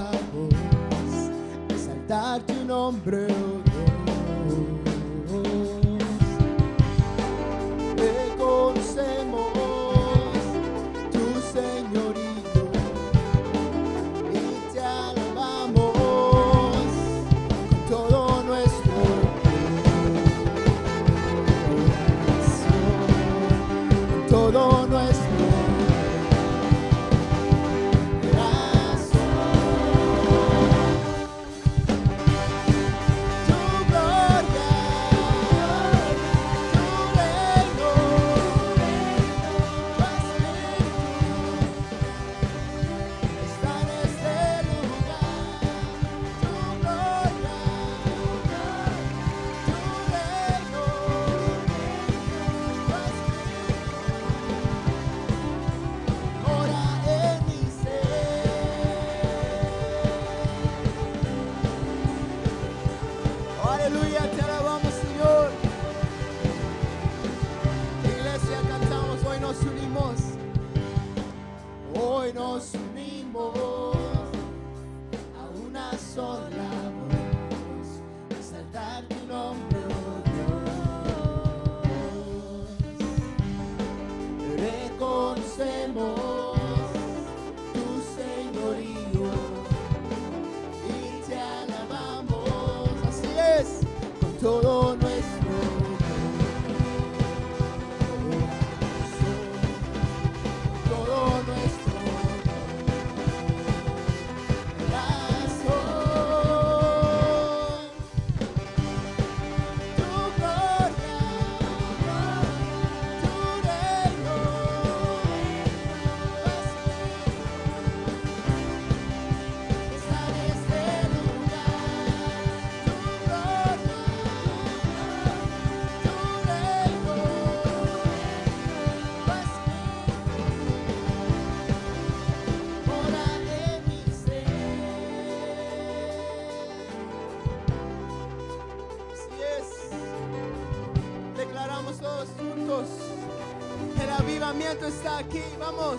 voz de saltar tu nombre oh Hallelujah. está aquí, vamos.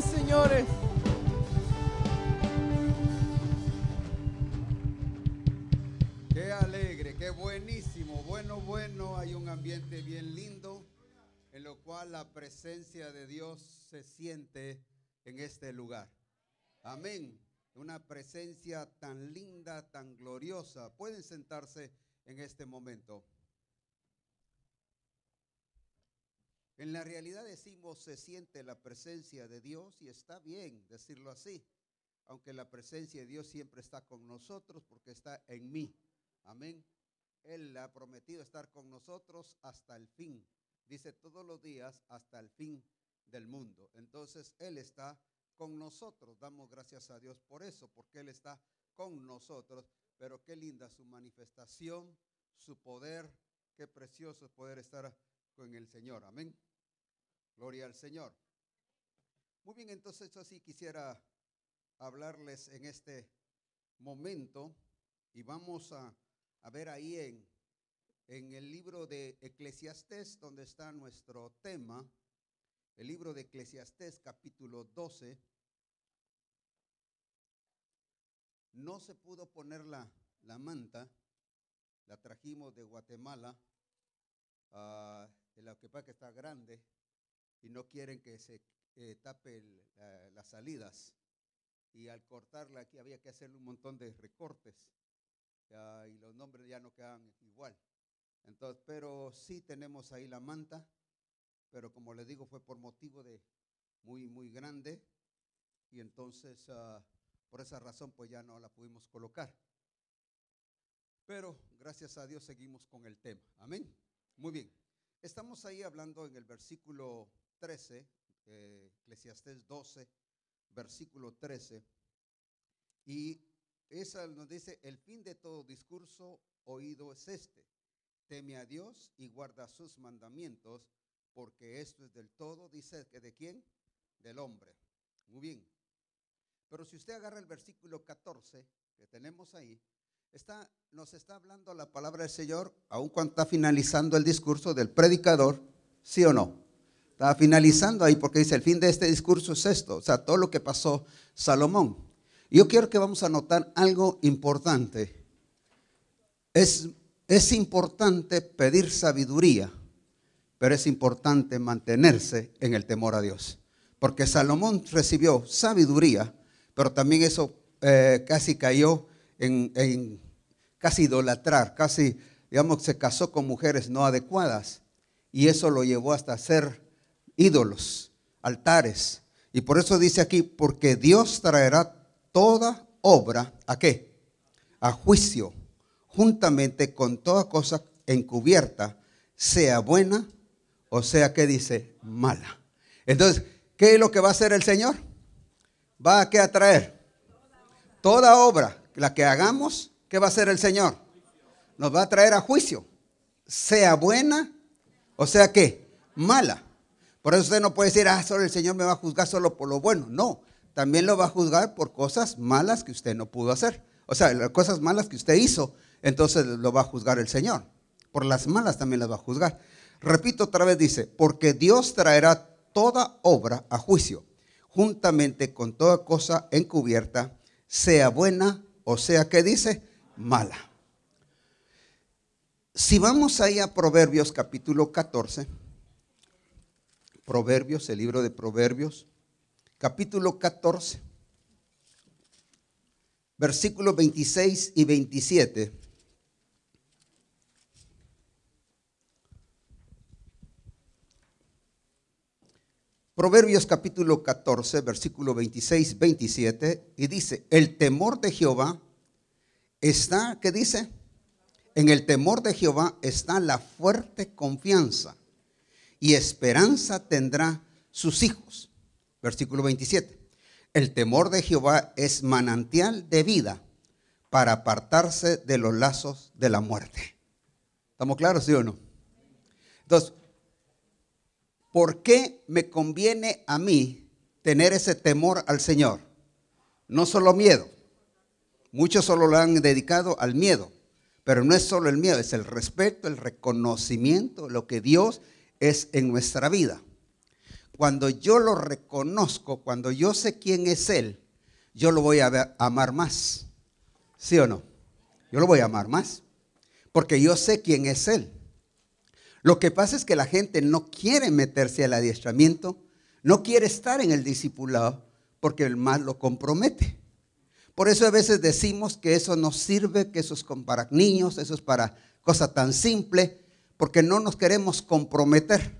señores, Qué alegre, qué buenísimo. Bueno, bueno, hay un ambiente bien lindo en lo cual la presencia de Dios se siente en este lugar. Amén. Una presencia tan linda, tan gloriosa. Pueden sentarse en este momento. En la realidad decimos se siente la presencia de Dios y está bien decirlo así, aunque la presencia de Dios siempre está con nosotros porque está en mí. Amén. Él ha prometido estar con nosotros hasta el fin. Dice todos los días hasta el fin del mundo. Entonces Él está con nosotros. Damos gracias a Dios por eso, porque Él está con nosotros. Pero qué linda su manifestación, su poder. Qué precioso poder estar con el Señor. Amén. Gloria al Señor. Muy bien, entonces sí quisiera hablarles en este momento y vamos a, ver ahí en, en el libro de Eclesiastés, donde está nuestro tema, el libro de Eclesiastés capítulo 12. No se pudo poner la, manta, la trajimos de Guatemala. a ah, lo que que está grande y no quieren que se eh, tape las salidas. Y al cortarla aquí había que hacerle un montón de recortes y los nombres ya no quedan igual. Entonces, pero sí tenemos ahí la manta, pero como les digo, fue por motivo de muy, muy grande y entonces ah, por esa razón pues ya no la pudimos colocar. Pero gracias a Dios seguimos con el tema. Amén. Muy bien. Estamos ahí hablando en el versículo 13, eh, 12, versículo 13, y esa nos dice, el fin de todo discurso oído es este, teme a Dios y guarda sus mandamientos, porque esto es del todo, dice que de quién, del hombre. Muy bien. Pero si usted agarra el versículo 14 que tenemos ahí, nos está hablando la palabra del Señor, aun cuando está finalizando el discurso del predicador, ¿sí o no? Está finalizando ahí porque dice, el fin de este discurso es esto, o sea, todo lo que pasó Salomón. Yo quiero que vamos a notar algo importante. Es, es importante pedir sabiduría, pero es importante mantenerse en el temor a Dios. Porque Salomón recibió sabiduría, pero también eso eh, casi cayó en, casi idolatrar, casi, digamos, se casó con mujeres no adecuadas. Y eso lo llevó hasta ser ídolos, altares. Y por eso dice aquí, porque Dios traerá toda obra, ¿a qué? A juicio, juntamente con toda cosa encubierta, sea buena o sea que dice mala. Entonces, ¿qué es lo que va a hacer el Señor? Va a qué atraer? Toda obra la que hagamos, ¿qué va a hacer el Señor? Nos va a traer a juicio, sea buena o sea que mala. Por eso usted no puede decir, ah, solo el Señor me va a juzgar solo por lo bueno. No, también lo va a juzgar por cosas malas que usted no pudo hacer. O sea, las cosas malas que usted hizo, entonces lo va a juzgar el Señor. Por las malas también las va a juzgar. Repito otra vez, dice, porque Dios traerá toda obra a juicio, juntamente con toda cosa encubierta, sea buena o sea, que dice? Mala. Si vamos ahí a Proverbios capítulo 14, Proverbios, el libro de Proverbios, capítulo 14, versículos 26 y 27. Proverbios capítulo 14, versículo 26, 27, y dice, el temor de Jehová está, ¿qué dice? En el temor de Jehová está la fuerte confianza y esperanza tendrá sus hijos. Versículo 27. El temor de Jehová es manantial de vida para apartarse de los lazos de la muerte. ¿Estamos claros, sí o no? Entonces, ¿por qué me conviene a mí tener ese temor al Señor? No solo miedo. Muchos solo lo han dedicado al miedo, pero no es solo el miedo, es el respeto, el reconocimiento, lo que Dios es en nuestra vida. Cuando yo lo reconozco, cuando yo sé quién es Él, yo lo voy a amar más. ¿Sí o no? Yo lo voy a amar más. Porque yo sé quién es Él. Lo que pasa es que la gente no quiere meterse al adiestramiento, no quiere estar en el discipulado porque el mal lo compromete. Por eso a veces decimos que eso no sirve, que eso es para niños, eso es para cosa tan simple, porque no nos queremos comprometer,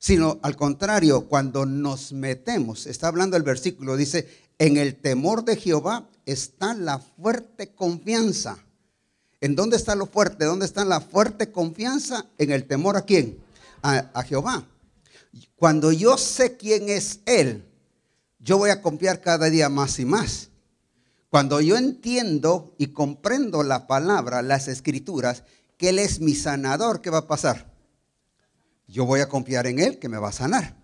sino al contrario, cuando nos metemos, está hablando el versículo, dice, en el temor de Jehová está la fuerte confianza. ¿En dónde está lo fuerte? ¿Dónde está la fuerte confianza? En el temor a quién? A, Jehová. Cuando yo sé quién es Él, yo voy a confiar cada día más y más. Cuando yo entiendo y comprendo la palabra, las escrituras, que Él es mi sanador, ¿qué va a pasar? Yo voy a confiar en Él que me va a sanar.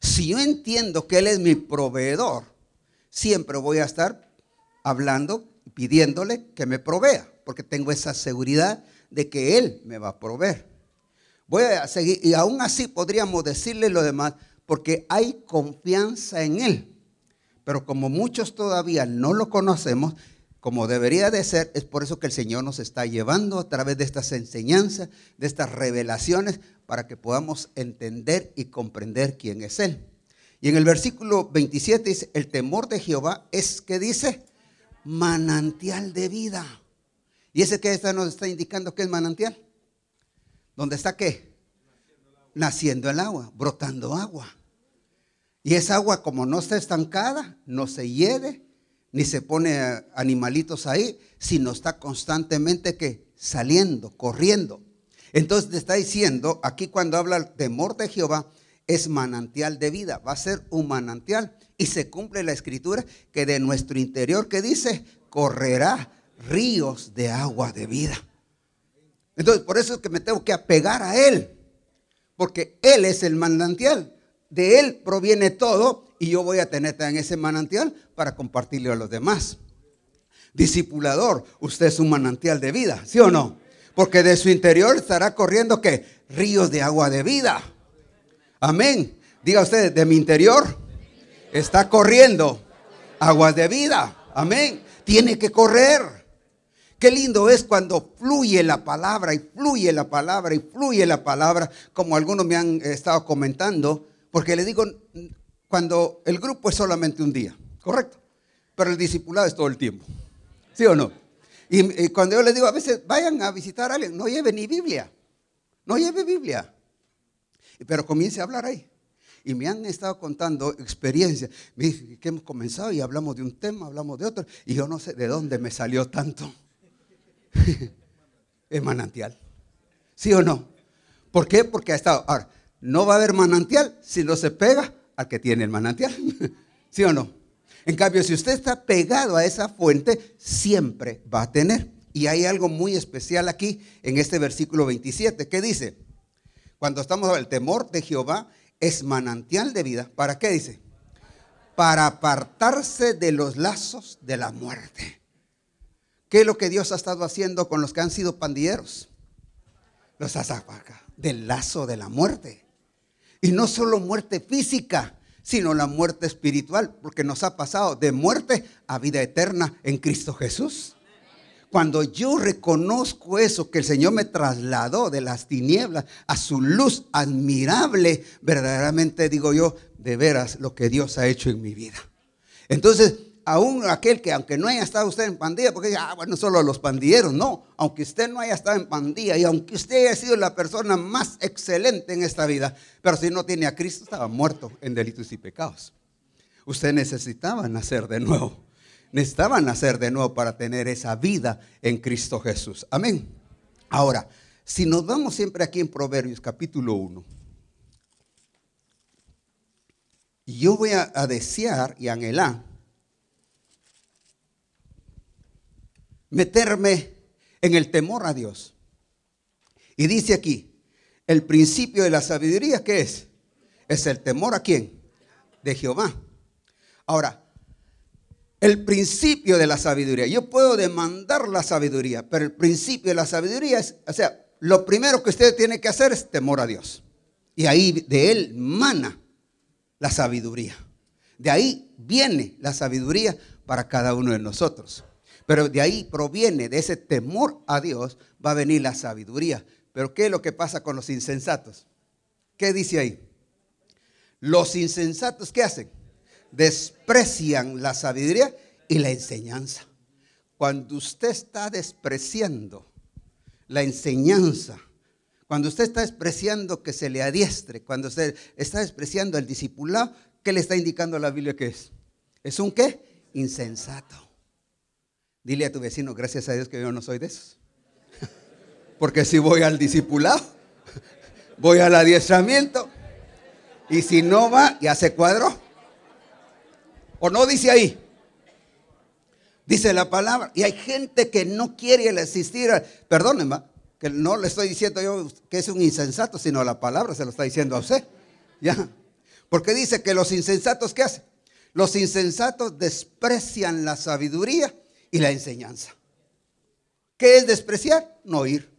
Si yo entiendo que Él es mi proveedor, siempre voy a estar hablando, pidiéndole que me provea porque tengo esa seguridad de que Él me va a proveer. Voy a seguir, y aún así podríamos decirle lo demás, porque hay confianza en Él. Pero como muchos todavía no lo conocemos, como debería de ser, es por eso que el Señor nos está llevando a través de estas enseñanzas, de estas revelaciones, para que podamos entender y comprender quién es Él. Y en el versículo 27 dice, el temor de Jehová es que dice manantial de vida. Y ese que está nos está indicando que es manantial. ¿Dónde está qué? Naciendo el agua, brotando agua. Y esa agua, como no está estancada, no se hiere, ni se pone eh, animalitos ahí, sino está constantemente que saliendo, corriendo. Entonces te está diciendo, aquí cuando habla el temor de Jehová, es manantial de vida, va a ser un manantial. Y se cumple la escritura que de nuestro interior, que dice, correrá ríos de agua de vida. Entonces, por eso es que me tengo que apegar a Él, porque Él es el manantial. De Él proviene todo y yo voy a tener en ese manantial para compartirlo a los demás. Discipulador, usted es un manantial de vida, ¿sí o no? Porque de su interior estará corriendo que ríos de agua de vida. Amén. Diga usted, de mi interior está corriendo aguas de vida. Amén. Tiene que correr. Qué lindo es cuando fluye la palabra y fluye la palabra y fluye la palabra, como algunos me han estado comentando, porque le digo, cuando el grupo es solamente un día, correcto, pero el discipulado es todo el tiempo, ¿sí o no? Y, cuando yo les digo, a veces vayan a visitar a alguien, no lleve ni Biblia, no lleve Biblia, pero comience a hablar ahí. Y me han estado contando experiencias. que hemos comenzado y hablamos de un tema, hablamos de otro. Y yo no sé de dónde me salió tanto. es manantial. ¿Sí o no? ¿Por qué? Porque ha estado. Ahora, no va a haber manantial si no se pega al que tiene el manantial. ¿Sí o no? En cambio, si usted está pegado a esa fuente, siempre va a tener. Y hay algo muy especial aquí en este versículo 27 que dice, cuando estamos el temor de Jehová es manantial de vida. ¿Para qué dice? Para apartarse de los lazos de la muerte. ¿Qué es lo que Dios ha estado haciendo con los que han sido pandilleros? Los sacado del lazo de la muerte. Y no solo muerte física, sino la muerte espiritual, porque nos ha pasado de muerte a vida eterna en Cristo Jesús. Cuando yo reconozco eso, que el Señor me trasladó de las tinieblas a su luz admirable, verdaderamente digo yo, de veras lo que Dios ha hecho en mi vida. Entonces, aún aquel que aunque no haya estado usted en pandilla, porque ya ah, bueno, solo los pandilleros, no, aunque usted no haya estado en pandilla y aunque usted haya sido la persona más excelente en esta vida, pero si no tiene a Cristo, estaba muerto en delitos y pecados. Usted necesitaba nacer de nuevo, necesitaba nacer de nuevo para tener esa vida en Cristo Jesús. Amén. Ahora, si nos vamos siempre aquí en Proverbios capítulo 1, yo voy a, a desear y anhelar meterme en el temor a Dios. Y dice aquí, el principio de la sabiduría, ¿qué es? Es el temor a quién? De Jehová. Ahora, el principio de la sabiduría, yo puedo demandar la sabiduría, pero el principio de la sabiduría es, o sea, lo primero que usted tiene que hacer es temor a Dios. Y ahí de él mana la sabiduría. De ahí viene la sabiduría para cada uno de nosotros. Pero de ahí proviene, de ese temor a Dios, va a venir la sabiduría. Pero ¿qué es lo que pasa con los insensatos? ¿Qué dice ahí? Los insensatos, ¿qué hacen? Desprecian la sabiduría y la enseñanza. Cuando usted está despreciando la enseñanza, cuando usted está despreciando que se le adiestre, cuando usted está despreciando el discipulado, ¿qué le está indicando la Biblia que es? ¿Es un qué? Insensato. Dile a tu vecino, gracias a Dios que yo no soy de esos. Porque si voy al discipulado, voy al adiestramiento. Y si no va, ya se cuadró. ¿O no dice ahí? Dice la palabra. Y hay gente que no quiere asistir. Perdónenme, que no le estoy diciendo yo que es un insensato, sino la palabra se lo está diciendo a usted. Ya. Porque dice que los insensatos, ¿qué hacen? Los insensatos desprecian la sabiduría y la enseñanza. ¿Qué es despreciar? No ir.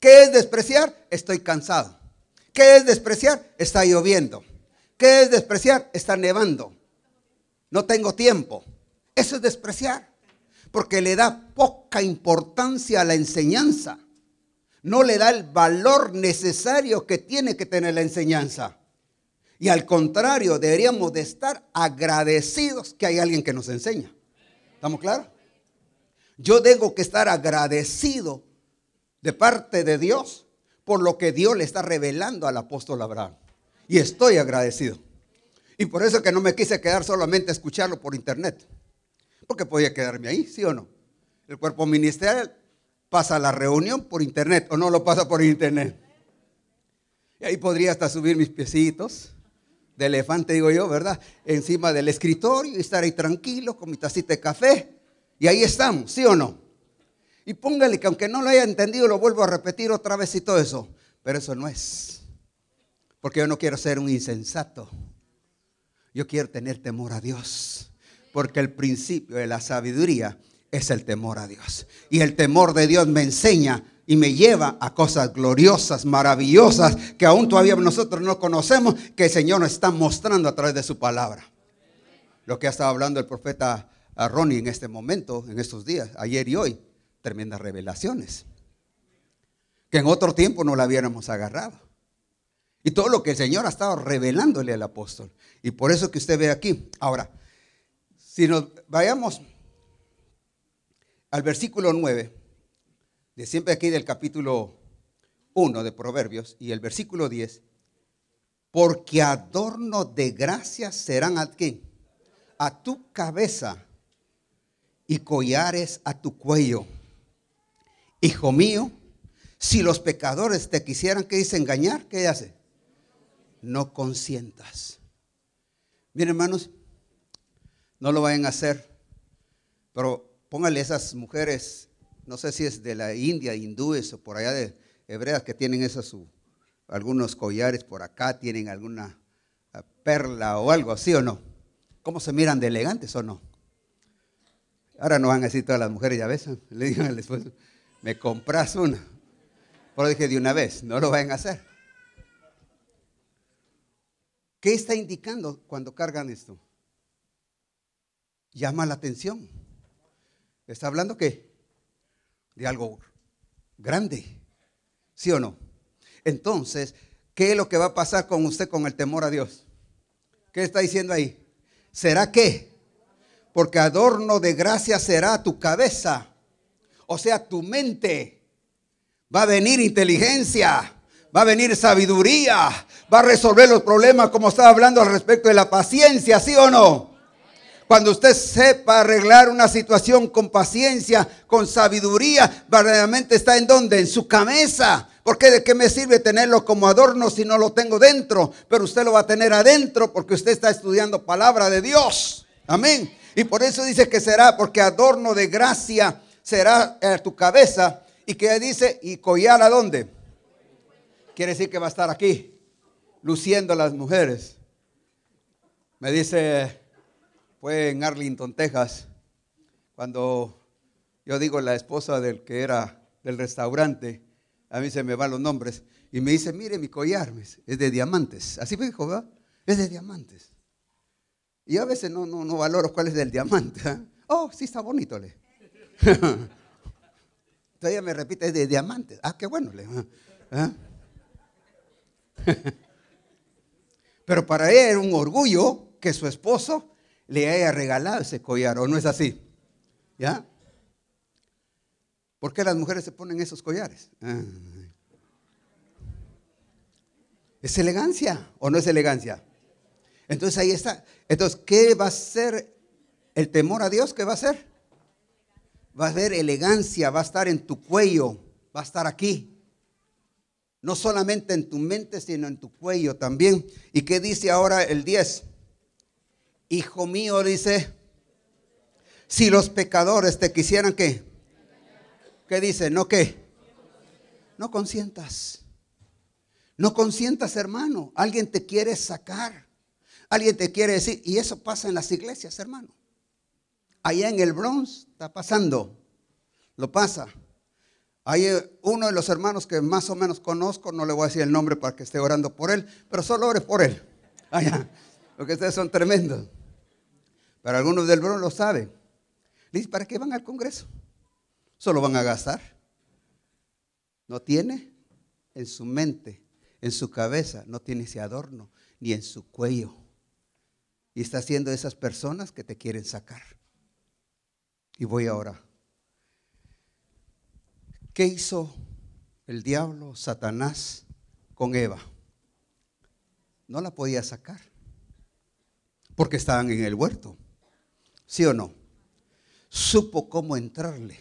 ¿Qué es despreciar? Estoy cansado. ¿Qué es despreciar? Está lloviendo. ¿Qué es despreciar? Está nevando. No tengo tiempo. Eso es despreciar. Porque le da poca importancia a la enseñanza. No le da el valor necesario que tiene que tener la enseñanza. Y al contrario, deberíamos de estar agradecidos que hay alguien que nos enseña. ¿Estamos claros? Yo tengo que estar agradecido de parte de Dios por lo que Dios le está revelando al apóstol Abraham. Y estoy agradecido. Y por eso que no me quise quedar solamente a escucharlo por internet. Porque podía quedarme ahí, ¿sí o no? El cuerpo ministerial pasa la reunión por internet o no lo pasa por internet. Y ahí podría hasta subir mis piecitos de elefante, digo yo, ¿verdad? Encima del escritorio y estar ahí tranquilo con mi tacita de café. Y ahí estamos, ¿sí o no? Y póngale que aunque no lo haya entendido, lo vuelvo a repetir otra vez y todo eso. Pero eso no es. Porque yo no quiero ser un insensato. Yo quiero tener temor a Dios. Porque el principio de la sabiduría es el temor a Dios. Y el temor de Dios me enseña y me lleva a cosas gloriosas, maravillosas, que aún todavía nosotros no conocemos, que el Señor nos está mostrando a través de su palabra. Lo que ha estado hablando el profeta ah, Ronnie en este momento, en estos días, ayer y hoy, tremendas revelaciones, que en otro tiempo no la hubiéramos agarrado. Y todo lo que el Señor ha estado revelándole al apóstol. Y por eso que usted ve aquí. Ahora, si nos vayamos al versículo 9 de siempre aquí del capítulo 1 de Proverbios y el versículo 10, porque adorno de gracia serán a a tu cabeza y collares a tu cuello. Hijo mío, si los pecadores te quisieran que dice engañar, ¿qué hace? No consientas. Miren, hermanos, no lo vayan a hacer, pero póngale esas mujeres no sé si es de la India, hindúes o por allá de hebreas que tienen esos uh, algunos collares por acá, tienen alguna uh, perla o algo así o no. ¿Cómo se miran de elegantes o no? Ahora no van a decir todas las mujeres, ya ves, ¿eh? le digo al esposo, me compras una. Pero dije de una vez, no lo van a hacer. ¿Qué está indicando cuando cargan esto? Llama la atención. Está hablando que de algo grande. ¿Sí o no? Entonces, ¿qué es lo que va a pasar con usted con el temor a Dios? ¿Qué está diciendo ahí? ¿Será qué? Porque adorno de gracia será tu cabeza, o sea, tu mente. Va a venir inteligencia, va a venir sabiduría, va a resolver los problemas como estaba hablando al respecto de la paciencia, ¿sí o no? Cuando usted sepa arreglar una situación con paciencia, con sabiduría, verdaderamente está en donde? En su cabeza. Porque de qué me sirve tenerlo como adorno si no lo tengo dentro. Pero usted lo va a tener adentro porque usted está estudiando palabra de Dios. Amén. Y por eso dice que será, porque adorno de gracia será en tu cabeza. Y que dice, ¿y collar a dónde? Quiere decir que va a estar aquí, luciendo las mujeres. Me dice fue en Arlington, Texas, cuando yo digo la esposa del que era del restaurante, a mí se me van los nombres, y me dice, mire mi collar, es de diamantes. Así me dijo, ¿verdad? Es de diamantes. Y a veces no, no, no valoro cuál es del diamante. ¿eh? Oh, sí está bonito, le. Todavía me repite, es de diamantes. Ah, qué bueno, le. ¿eh? ¿Eh? Pero para ella era un orgullo que su esposo le haya regalado ese collar, ¿o no es así? ¿Ya? ¿Por qué las mujeres se ponen esos collares? Ah. ¿Es elegancia o no es elegancia? Entonces ahí está. Entonces, ¿qué va a ser el temor a Dios? ¿Qué va a ser? Va a haber elegancia, va a estar en tu cuello, va a estar aquí. No solamente en tu mente, sino en tu cuello también. ¿Y qué dice ahora el 10? Hijo mío, dice, si los pecadores te quisieran que, ¿qué dice? No qué? no consientas. No consientas, hermano. Alguien te quiere sacar. Alguien te quiere decir, y eso pasa en las iglesias, hermano. Allá en el Bronx está pasando. Lo pasa. Hay eh, uno de los hermanos que más o menos conozco, no le voy a decir el nombre para que esté orando por él, pero solo ore por él. Allá que ustedes son tremendos. para algunos del Bron lo saben. Le ¿para qué van al Congreso? Solo van a gastar. No tiene en su mente, en su cabeza, no tiene ese adorno, ni en su cuello. Y está haciendo esas personas que te quieren sacar. Y voy ahora. ¿Qué hizo el diablo, Satanás, con Eva? No la podía sacar porque estaban en el huerto. ¿Sí o no? Supo cómo entrarle.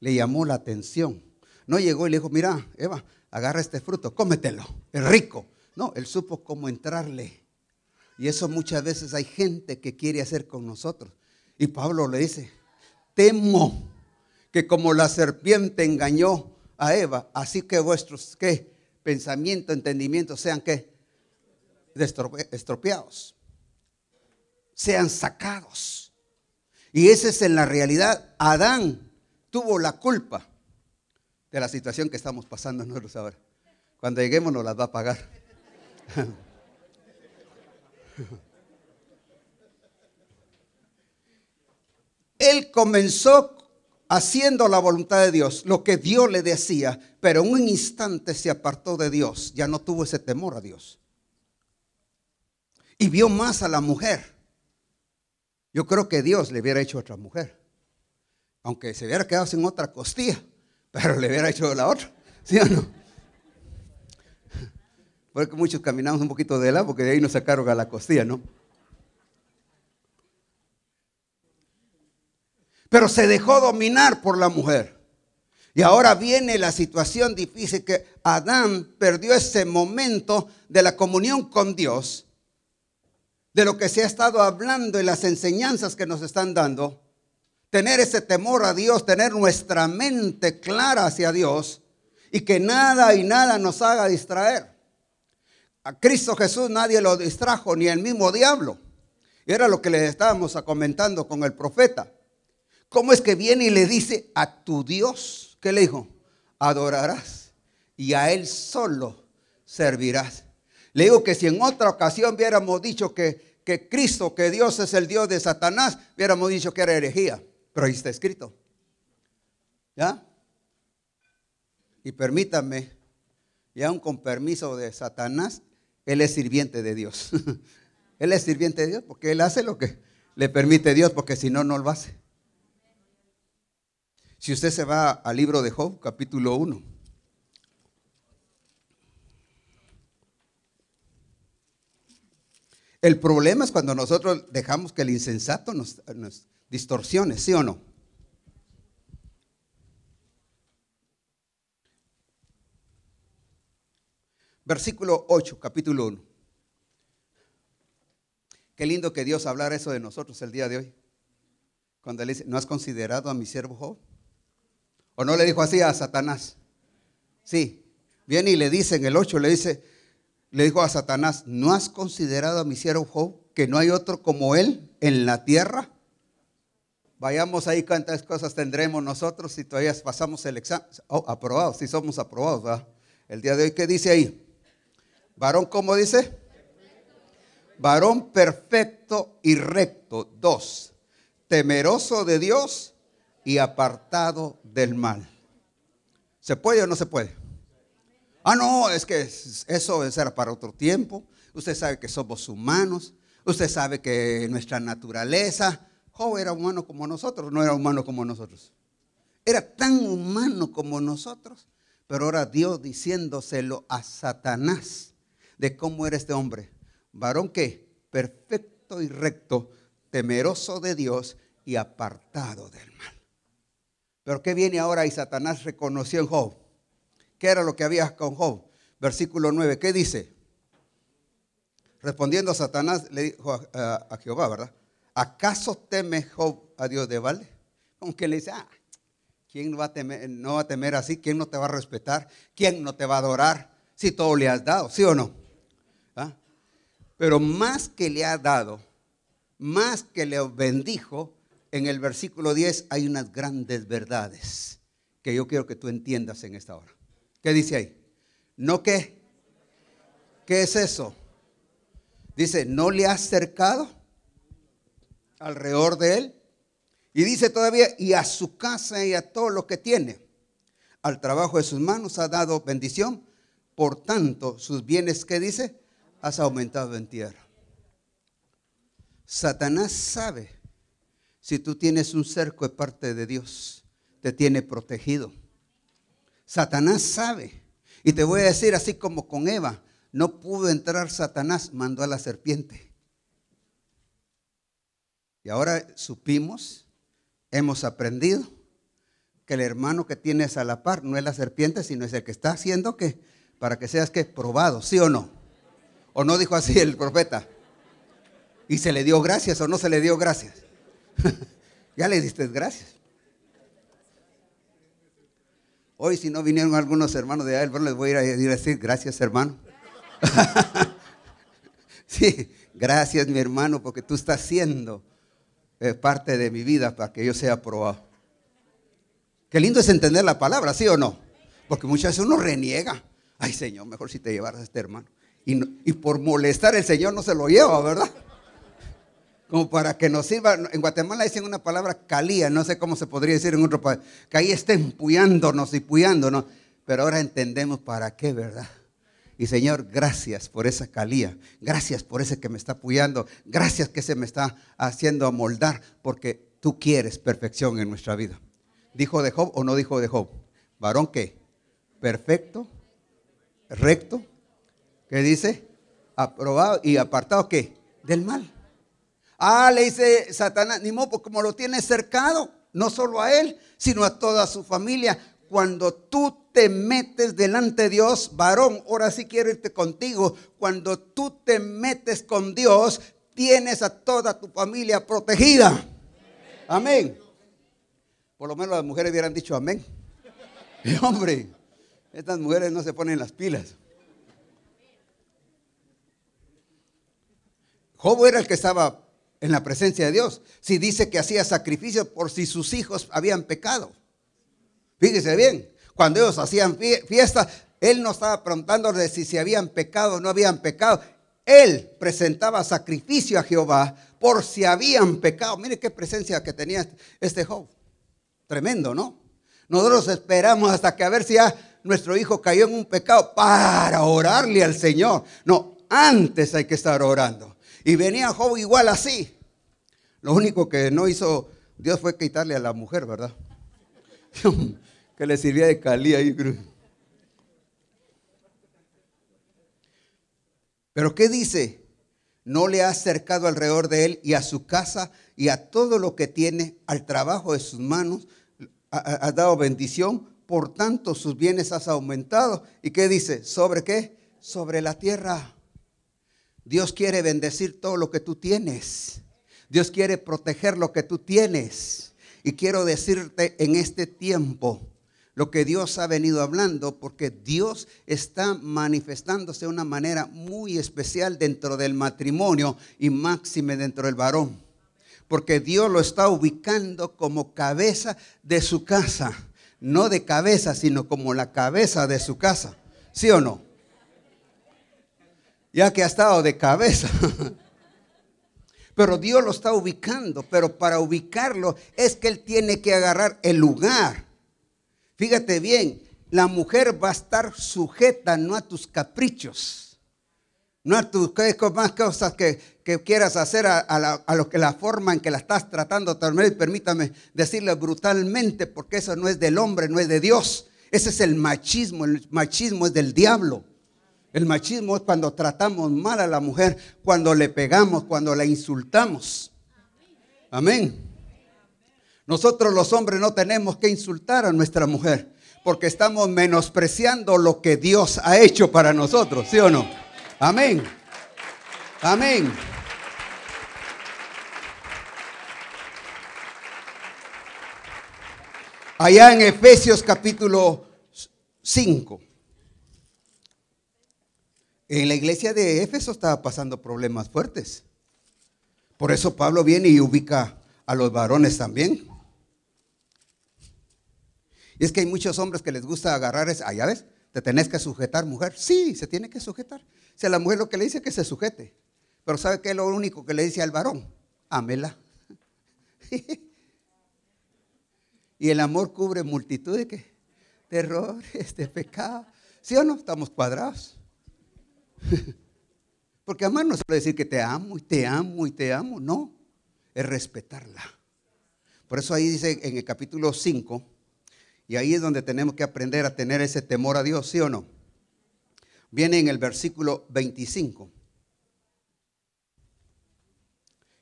Le llamó la atención. No llegó y le dijo, mira, Eva, agarra este fruto, cómetelo, es rico. No, él supo cómo entrarle. Y eso muchas veces hay gente que quiere hacer con nosotros. Y Pablo le dice, temo que como la serpiente engañó a Eva, así que vuestros pensamientos pensamiento, entendimiento sean que estropeados sean sacados. Y ese es en la realidad. Adán tuvo la culpa de la situación que estamos pasando nosotros ahora. Cuando lleguemos nos las va a pagar. Él comenzó haciendo la voluntad de Dios, lo que Dios le decía, pero en un instante se apartó de Dios, ya no tuvo ese temor a Dios. Y vio más a la mujer. Yo creo que Dios le hubiera hecho a otra mujer. Aunque se hubiera quedado sin otra costilla, pero le hubiera hecho la otra. ¿Sí o no? Porque muchos caminamos un poquito de lado porque de ahí nos sacaron la costilla, ¿no? Pero se dejó dominar por la mujer. Y ahora viene la situación difícil que Adán perdió ese momento de la comunión con Dios de lo que se ha estado hablando y las enseñanzas que nos están dando, tener ese temor a Dios, tener nuestra mente clara hacia Dios y que nada y nada nos haga distraer. A Cristo Jesús nadie lo distrajo, ni el mismo diablo. Y era lo que le estábamos comentando con el profeta. ¿Cómo es que viene y le dice a tu Dios? ¿Qué le dijo? Adorarás y a Él solo servirás. Le digo que si en otra ocasión hubiéramos dicho que, que Cristo, que Dios es el Dios de Satanás, hubiéramos dicho que era herejía, pero ahí está escrito. ¿Ya? Y permítanme, y aún con permiso de Satanás, él es sirviente de Dios. él es sirviente de Dios porque él hace lo que le permite Dios, porque si no, no lo hace. Si usted se va al libro de Job, capítulo 1, El problema es cuando nosotros dejamos que el insensato nos, distorsione, ¿sí o no? Versículo 8, capítulo 1. Qué lindo que Dios hablara eso de nosotros el día de hoy. Cuando le dice, ¿no has considerado a mi siervo Job? ¿O no le dijo así a Satanás? Sí, viene y le dice en el 8, le dice, le dijo a Satanás, ¿no has considerado a mi siervo Job que no hay otro como él en la tierra? Vayamos ahí cuántas cosas tendremos nosotros si todavía pasamos el examen. Oh, aprobados, si somos aprobados, ¿verdad? El día de hoy, ¿qué dice ahí? Varón, ¿cómo dice? Varón perfecto y recto. Dos, temeroso de Dios y apartado del mal. ¿Se puede o no se puede? Ah, no, es que eso era para otro tiempo. Usted sabe que somos humanos. Usted sabe que nuestra naturaleza. Job era humano como nosotros, no era humano como nosotros. Era tan humano como nosotros. Pero ahora Dios diciéndoselo a Satanás de cómo era este hombre. Varón que perfecto y recto, temeroso de Dios y apartado del mal. Pero ¿qué viene ahora? Y Satanás reconoció en Job ¿Qué era lo que había con Job? Versículo 9, ¿qué dice? Respondiendo a Satanás, le dijo a, Jehová, ¿verdad? ¿Acaso teme Job a Dios de vale? Aunque le dice, ah, ¿quién no va a temer así? ¿Quién no te va a respetar? ¿Quién no te va a adorar? Si todo le has dado, ¿sí o no? ¿Ah? Pero más que le ha dado, más que le bendijo, en el versículo 10 hay unas grandes verdades que yo quiero que tú entiendas en esta hora. ¿Qué dice ahí? No qué. ¿Qué es eso? Dice, no le has acercado alrededor de él. Y dice todavía, y a su casa y a todo lo que tiene. Al trabajo de sus manos ha dado bendición. Por tanto, sus bienes, ¿qué dice? Has aumentado en tierra. Satanás sabe si tú tienes un cerco de parte de Dios, te tiene protegido. Satanás sabe. Y te voy a decir, así como con Eva, no pudo entrar Satanás, mandó a la serpiente. Y ahora supimos, hemos aprendido, que el hermano que tienes a la par no es la serpiente, sino es el que está haciendo que, para que seas que probado, ¿sí o no? ¿O no dijo así el profeta? ¿Y se le dio gracias o no se le dio gracias? ya le diste gracias. Hoy si no vinieron algunos hermanos de bueno les voy a ir a decir gracias hermano. sí, gracias mi hermano porque tú estás siendo eh, parte de mi vida para que yo sea probado. Qué lindo es entender la palabra, ¿sí o no? Porque muchas veces uno reniega. Ay Señor, mejor si te llevaras a este hermano. Y, y por molestar el Señor no se lo lleva, ¿verdad? como para que nos sirva. En Guatemala dicen una palabra calía, no sé cómo se podría decir en otro país, que ahí estén puyándonos y puyándonos, pero ahora entendemos para qué, ¿verdad? Y Señor, gracias por esa calía, gracias por ese que me está puyando, gracias que se me está haciendo amoldar, porque tú quieres perfección en nuestra vida. ¿Dijo de Job o no dijo de Job? ¿Varón qué? Perfecto, recto, ¿qué dice? Aprobado y apartado qué? Del mal. Ah, le dice Satanás, ni modo, pues, como lo tiene cercado, no solo a él, sino a toda su familia. Cuando tú te metes delante de Dios, varón, ahora sí quiero irte contigo, cuando tú te metes con Dios, tienes a toda tu familia protegida. Amén. Por lo menos las mujeres hubieran dicho amén. Y hombre, estas mujeres no se ponen las pilas. ¿Cómo era el que estaba en la presencia de Dios. Si dice que hacía sacrificio por si sus hijos habían pecado. Fíjese bien, cuando ellos hacían fiesta, él no estaba preguntando si se habían pecado o no habían pecado. Él presentaba sacrificio a Jehová por si habían pecado. Mire qué presencia que tenía este, este Job. Tremendo, ¿no? Nosotros esperamos hasta que a ver si ya nuestro hijo cayó en un pecado para orarle al Señor. No, antes hay que estar orando. Y venía Job igual así. Lo único que no hizo Dios fue quitarle a la mujer, ¿verdad? que le sirvía de calía Pero ¿qué dice? No le ha acercado alrededor de él y a su casa y a todo lo que tiene, al trabajo de sus manos, Ha dado bendición, por tanto sus bienes has aumentado. ¿Y qué dice? ¿Sobre qué? Sobre la tierra. Dios quiere bendecir todo lo que tú tienes. Dios quiere proteger lo que tú tienes. Y quiero decirte en este tiempo lo que Dios ha venido hablando, porque Dios está manifestándose de una manera muy especial dentro del matrimonio y máxime dentro del varón. Porque Dios lo está ubicando como cabeza de su casa. No de cabeza, sino como la cabeza de su casa. ¿Sí o no? ya que ha estado de cabeza. Pero Dios lo está ubicando, pero para ubicarlo es que Él tiene que agarrar el lugar. Fíjate bien, la mujer va a estar sujeta no a tus caprichos, no a tus más cosas que, quieras hacer a, la, que la forma en que la estás tratando, permítame decirle brutalmente, porque eso no es del hombre, no es de Dios. Ese es el machismo, el machismo es del diablo. El machismo es cuando tratamos mal a la mujer, cuando le pegamos, cuando la insultamos. Amén. Nosotros los hombres no tenemos que insultar a nuestra mujer porque estamos menospreciando lo que Dios ha hecho para nosotros, ¿sí o no? Amén. Amén. Allá en Efesios capítulo 5. En la iglesia de Éfeso estaba pasando problemas fuertes. Por eso Pablo viene y ubica a los varones también. Y es que hay muchos hombres que les gusta agarrar es, ah, ya ves, te tenés que sujetar, mujer. Sí, se tiene que sujetar. sea, a la mujer lo que le dice es que se sujete. Pero ¿sabe qué es lo único que le dice al varón? Amela. y el amor cubre multitud de, ¿qué? de errores, de pecado. ¿Sí o no? Estamos cuadrados. Porque amar no es decir que te amo y te amo y te amo, no, es respetarla. Por eso ahí dice en el capítulo 5, y ahí es donde tenemos que aprender a tener ese temor a Dios, ¿sí o no? Viene en el versículo 25.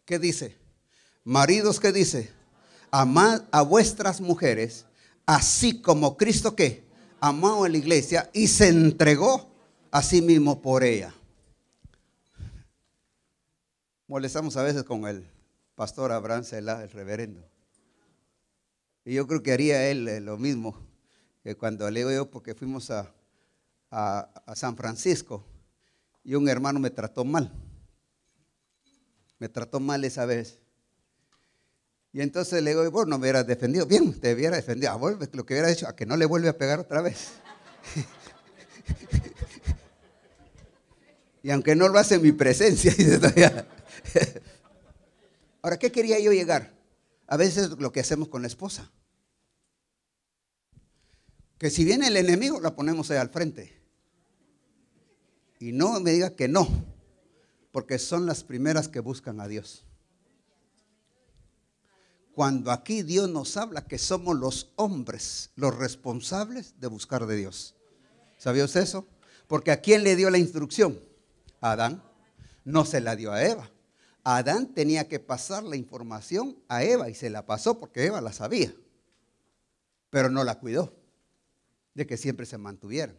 ¿Qué dice? Maridos, ¿qué dice? Amad a vuestras mujeres, así como Cristo que amó a la iglesia y se entregó así mismo por ella. Molestamos a veces con el pastor Abraham Selah, el reverendo. Y yo creo que haría él eh, lo mismo que cuando le digo yo, porque fuimos a, a, San Francisco y un hermano me trató mal. Me trató mal esa vez. Y entonces le digo, vos no me hubieras defendido. Bien, te hubiera defendido. A ah, lo que hubiera hecho, a que no le vuelve a pegar otra vez. Y aunque no lo hace en mi presencia. Ahora, ¿qué quería yo llegar? A veces lo que hacemos con la esposa. Que si viene el enemigo, la ponemos ahí al frente. Y no me diga que no, porque son las primeras que buscan a Dios. Cuando aquí Dios nos habla que somos los hombres, los responsables de buscar de Dios. ¿Sabía eso? Porque a quién le dio la instrucción? Adán. No se la dio a Eva. Adán tenía que pasar la información a Eva y se la pasó porque Eva la sabía, pero no la cuidó de que siempre se mantuvieran.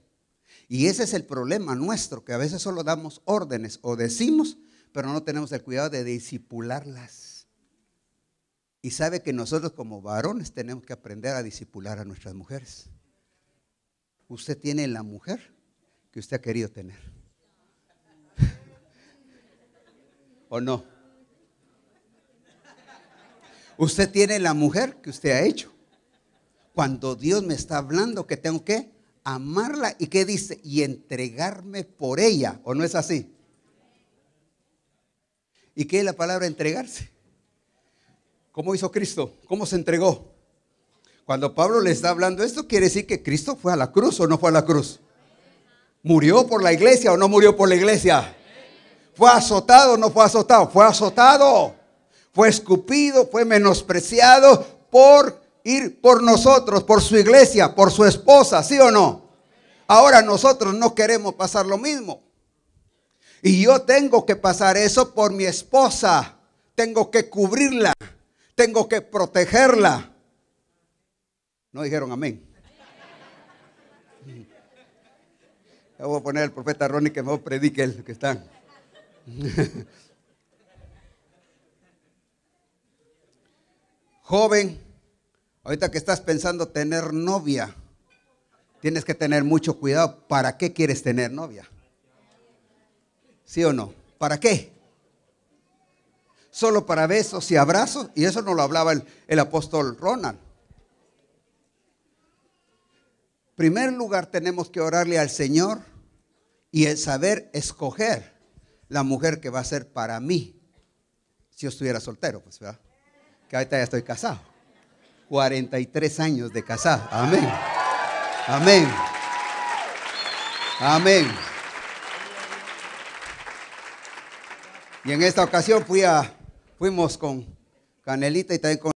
Y ese es el problema nuestro, que a veces solo damos órdenes o decimos, pero no tenemos el cuidado de disipularlas. Y sabe que nosotros como varones tenemos que aprender a disipular a nuestras mujeres. Usted tiene la mujer que usted ha querido tener. ¿O no? Usted tiene la mujer que usted ha hecho. Cuando Dios me está hablando que tengo que amarla y qué dice y entregarme por ella, ¿o no es así? ¿Y qué es la palabra entregarse? ¿Cómo hizo Cristo? ¿Cómo se entregó? Cuando Pablo le está hablando esto, quiere decir que Cristo fue a la cruz o no fue a la cruz. ¿Murió por la iglesia o no murió por la iglesia? ¿Fue azotado no fue azotado? Fue azotado. Fue escupido, fue menospreciado por ir por nosotros, por su iglesia, por su esposa, ¿sí o no? Ahora nosotros no queremos pasar lo mismo. Y yo tengo que pasar eso por mi esposa. Tengo que cubrirla. Tengo que protegerla. No dijeron amén. Yo voy a poner al profeta Ronnie que me predique el que están. Joven, ahorita que estás pensando tener novia, tienes que tener mucho cuidado. ¿Para qué quieres tener novia? ¿Sí o no? ¿Para qué? Solo para besos y abrazos. Y eso no lo hablaba el, el apóstol Ronald. En primer lugar tenemos que orarle al Señor y el saber escoger la mujer que va a ser para mí si yo estuviera soltero, pues, ¿verdad? Que ahorita ya estoy casado. 43 años de casado. Amén. Amén. Amén. Y en esta ocasión a, fuimos con Canelita y también con...